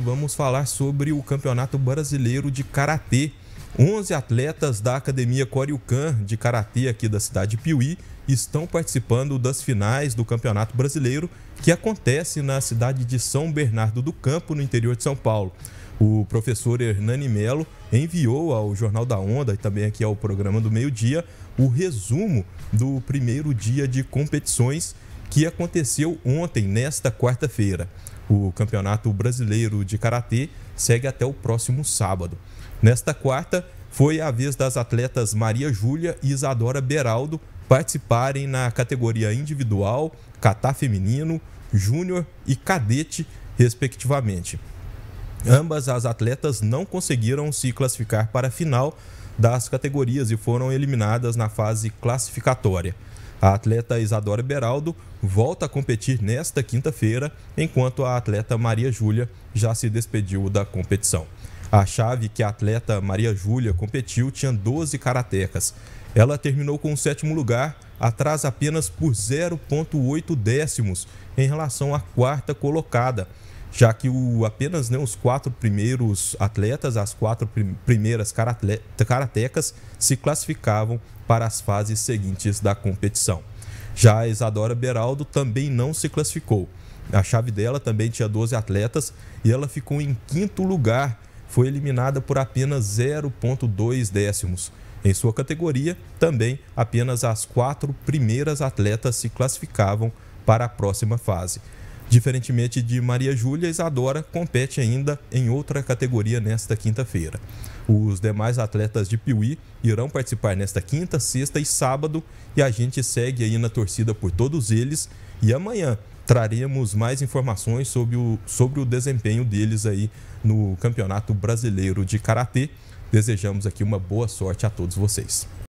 vamos falar sobre o Campeonato Brasileiro de Karatê. 11 atletas da Academia Koryukan de Karatê aqui da cidade de Piuí estão participando das finais do Campeonato Brasileiro que acontece na cidade de São Bernardo do Campo, no interior de São Paulo. O professor Hernani Melo enviou ao Jornal da Onda e também aqui ao programa do meio-dia o resumo do primeiro dia de competições que aconteceu ontem, nesta quarta-feira. O Campeonato Brasileiro de Karatê segue até o próximo sábado. Nesta quarta, foi a vez das atletas Maria Júlia e Isadora Beraldo participarem na categoria individual, catar feminino, júnior e cadete, respectivamente. Ambas as atletas não conseguiram se classificar para a final das categorias e foram eliminadas na fase classificatória. A atleta Isadora Beraldo volta a competir nesta quinta-feira, enquanto a atleta Maria Júlia já se despediu da competição. A chave que a atleta Maria Júlia competiu tinha 12 karatecas. Ela terminou com o sétimo lugar, atrás apenas por 0,8 décimos em relação à quarta colocada, já que o, apenas né, os quatro primeiros atletas, as quatro prim primeiras karate karatecas se classificavam para as fases seguintes da competição. Já a Isadora Beraldo também não se classificou. A chave dela também tinha 12 atletas e ela ficou em quinto lugar. Foi eliminada por apenas 0,2 décimos. Em sua categoria, também apenas as quatro primeiras atletas se classificavam para a próxima fase. Diferentemente de Maria Júlia, Isadora compete ainda em outra categoria nesta quinta-feira. Os demais atletas de Piuí irão participar nesta quinta, sexta e sábado e a gente segue aí na torcida por todos eles. E amanhã traremos mais informações sobre o, sobre o desempenho deles aí no Campeonato Brasileiro de Karatê. Desejamos aqui uma boa sorte a todos vocês.